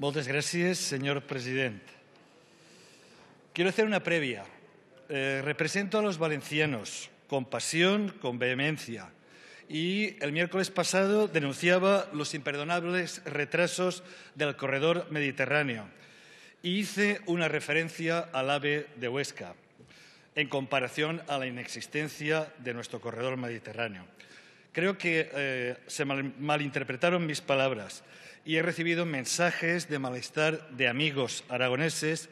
Muchas gracias, señor presidente. Quiero hacer una previa. Eh, represento a los valencianos con pasión, con vehemencia. Y el miércoles pasado denunciaba los imperdonables retrasos del corredor mediterráneo. Y hice una referencia al AVE de Huesca en comparación a la inexistencia de nuestro corredor mediterráneo. Creo que eh, se malinterpretaron mis palabras y he recibido mensajes de malestar de amigos aragoneses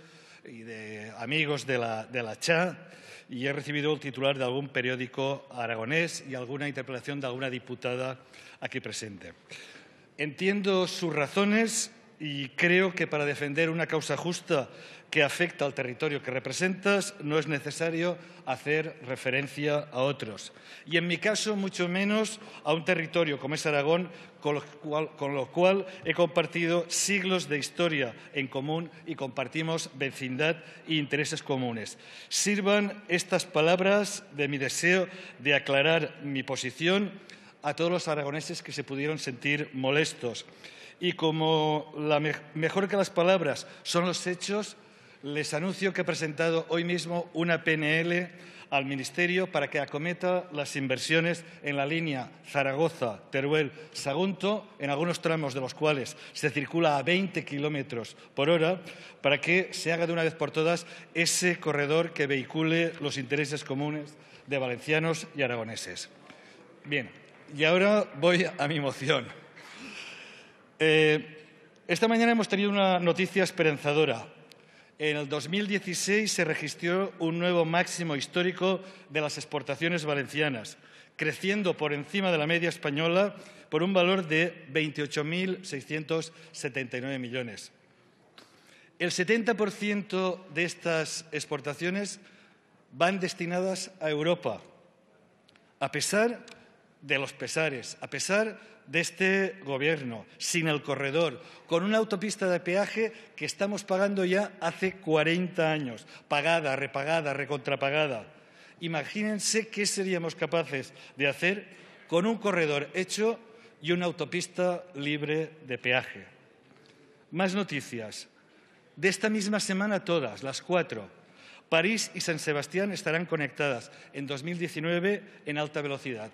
y de amigos de la, de la CHA y he recibido el titular de algún periódico aragonés y alguna interpretación de alguna diputada aquí presente. Entiendo sus razones y creo que para defender una causa justa que afecta al territorio que representas no es necesario hacer referencia a otros. Y en mi caso, mucho menos a un territorio como es Aragón, con lo cual, cual he compartido siglos de historia en común y compartimos vecindad e intereses comunes. Sirvan estas palabras de mi deseo de aclarar mi posición a todos los aragoneses que se pudieron sentir molestos. Y como mejor que las palabras son los hechos, les anuncio que he presentado hoy mismo una PNL al Ministerio para que acometa las inversiones en la línea Zaragoza-Teruel-Sagunto, en algunos tramos de los cuales se circula a 20 kilómetros por hora, para que se haga de una vez por todas ese corredor que vehicule los intereses comunes de valencianos y aragoneses. Bien, y ahora voy a mi moción. Eh, esta mañana hemos tenido una noticia esperanzadora. En el 2016 se registró un nuevo máximo histórico de las exportaciones valencianas, creciendo por encima de la media española por un valor de 28.679 millones. El 70% de estas exportaciones van destinadas a Europa, a pesar de los pesares, a pesar de este gobierno, sin el corredor, con una autopista de peaje que estamos pagando ya hace 40 años, pagada, repagada, recontrapagada. Imagínense qué seríamos capaces de hacer con un corredor hecho y una autopista libre de peaje. Más noticias. De esta misma semana todas, las cuatro. París y San Sebastián estarán conectadas en 2019 en alta velocidad.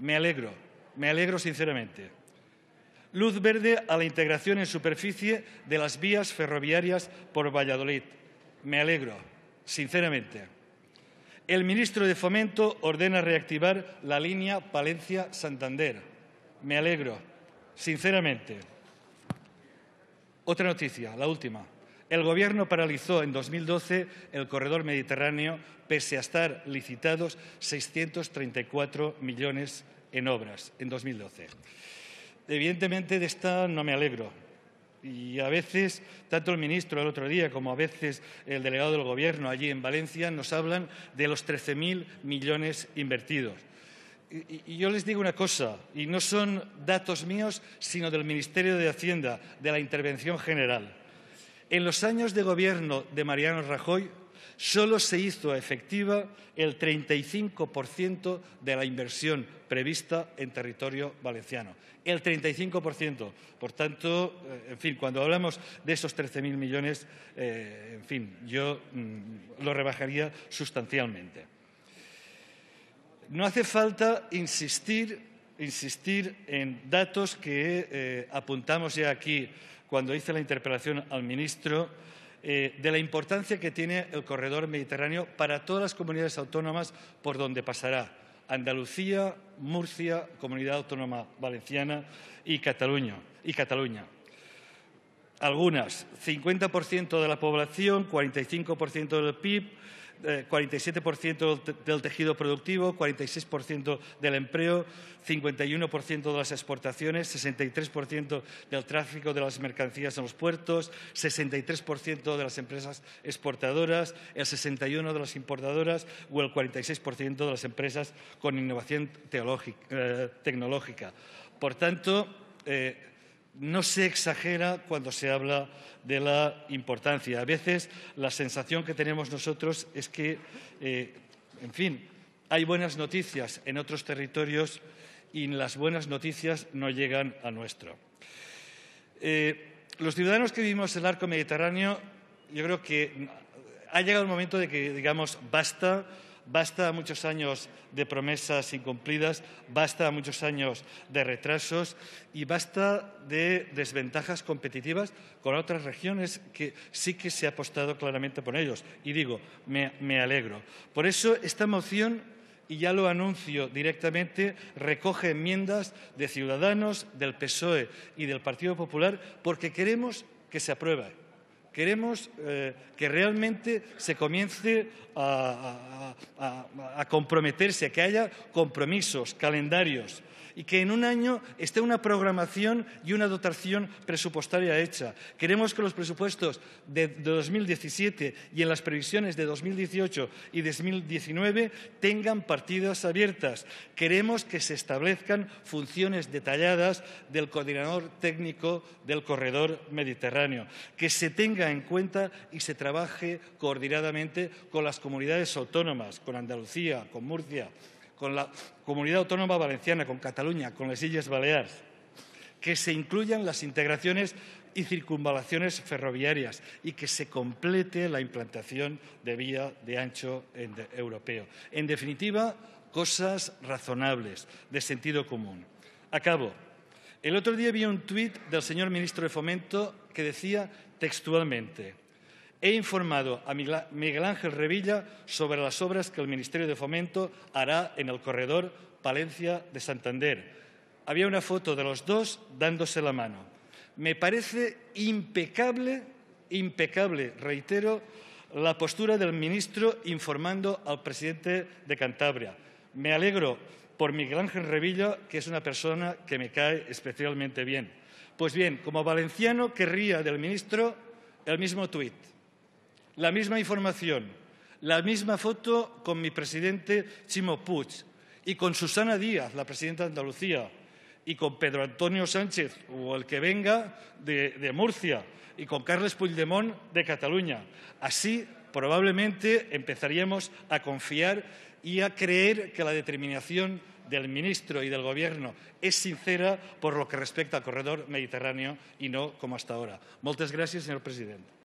Me alegro, me alegro sinceramente. Luz verde a la integración en superficie de las vías ferroviarias por Valladolid. Me alegro, sinceramente. El ministro de Fomento ordena reactivar la línea Palencia-Santander. Me alegro, sinceramente. Otra noticia, la última. El Gobierno paralizó en 2012 el corredor mediterráneo, pese a estar licitados 634 millones en obras en 2012. Evidentemente, de esta no me alegro. Y a veces, tanto el ministro el otro día como a veces el delegado del Gobierno allí en Valencia nos hablan de los 13.000 millones invertidos. Y yo les digo una cosa, y no son datos míos, sino del Ministerio de Hacienda, de la Intervención General. En los años de gobierno de Mariano Rajoy solo se hizo efectiva el 35% de la inversión prevista en territorio valenciano. El 35%. Por tanto, eh, en fin, cuando hablamos de esos 13.000 millones, eh, en fin, yo mm, lo rebajaría sustancialmente. No hace falta insistir, en datos que eh, apuntamos ya aquí cuando hice la interpelación al ministro eh, de la importancia que tiene el corredor mediterráneo para todas las comunidades autónomas por donde pasará Andalucía, Murcia, Comunidad Autónoma Valenciana y Cataluña. Y Cataluña. Algunas, 50% de la población, 45% del PIB, 47% eh, del tejido productivo, 46% del empleo, 51% de las exportaciones, 63% del tráfico de las mercancías en los puertos, 63% de las empresas exportadoras, el 61% de las importadoras o el 46% de las empresas con innovación eh, tecnológica. Por tanto, eh, no se exagera cuando se habla de la importancia. A veces la sensación que tenemos nosotros es que, eh, en fin, hay buenas noticias en otros territorios y las buenas noticias no llegan a nuestro. Eh, los ciudadanos que vivimos en el arco mediterráneo, yo creo que ha llegado el momento de que digamos basta Basta muchos años de promesas incumplidas, basta muchos años de retrasos y basta de desventajas competitivas con otras regiones que sí que se ha apostado claramente por ellos. Y digo, me, me alegro. Por eso esta moción y ya lo anuncio directamente, recoge enmiendas de Ciudadanos, del PSOE y del Partido Popular, porque queremos que se apruebe. Queremos eh, que realmente se comience a, a, a, comprometerse, que haya compromisos, calendarios y que en un año esté una programación y una dotación presupuestaria hecha. Queremos que los presupuestos de 2017 y en las previsiones de 2018 y 2019 tengan partidas abiertas. Queremos que se establezcan funciones detalladas del coordinador técnico del corredor mediterráneo, que se tenga en cuenta y se trabaje coordinadamente con las comunidades autónomas, con Andalucía, con Murcia, con la Comunidad Autónoma Valenciana, con Cataluña, con las Islas Baleares, que se incluyan las integraciones y circunvalaciones ferroviarias y que se complete la implantación de vía de ancho europeo. En definitiva, cosas razonables, de sentido común. Acabo. El otro día vi un tuit del señor ministro de Fomento que decía textualmente, he informado a Miguel Ángel Revilla sobre las obras que el Ministerio de Fomento hará en el corredor Palencia de Santander. Había una foto de los dos dándose la mano. Me parece impecable, impecable, reitero, la postura del ministro informando al presidente de Cantabria. Me alegro por Miguel Ángel Revilla, que es una persona que me cae especialmente bien. Pues bien, como valenciano querría del ministro el mismo tuit, la misma información, la misma foto con mi presidente Chimo Puig y con Susana Díaz, la presidenta de Andalucía, y con Pedro Antonio Sánchez o el que venga de, de Murcia y con Carles Puigdemont de Cataluña. Así probablemente empezaríamos a confiar y a creer que la determinación del ministro y del Gobierno es sincera por lo que respecta al corredor mediterráneo y no como hasta ahora. Muchas gracias, señor presidente.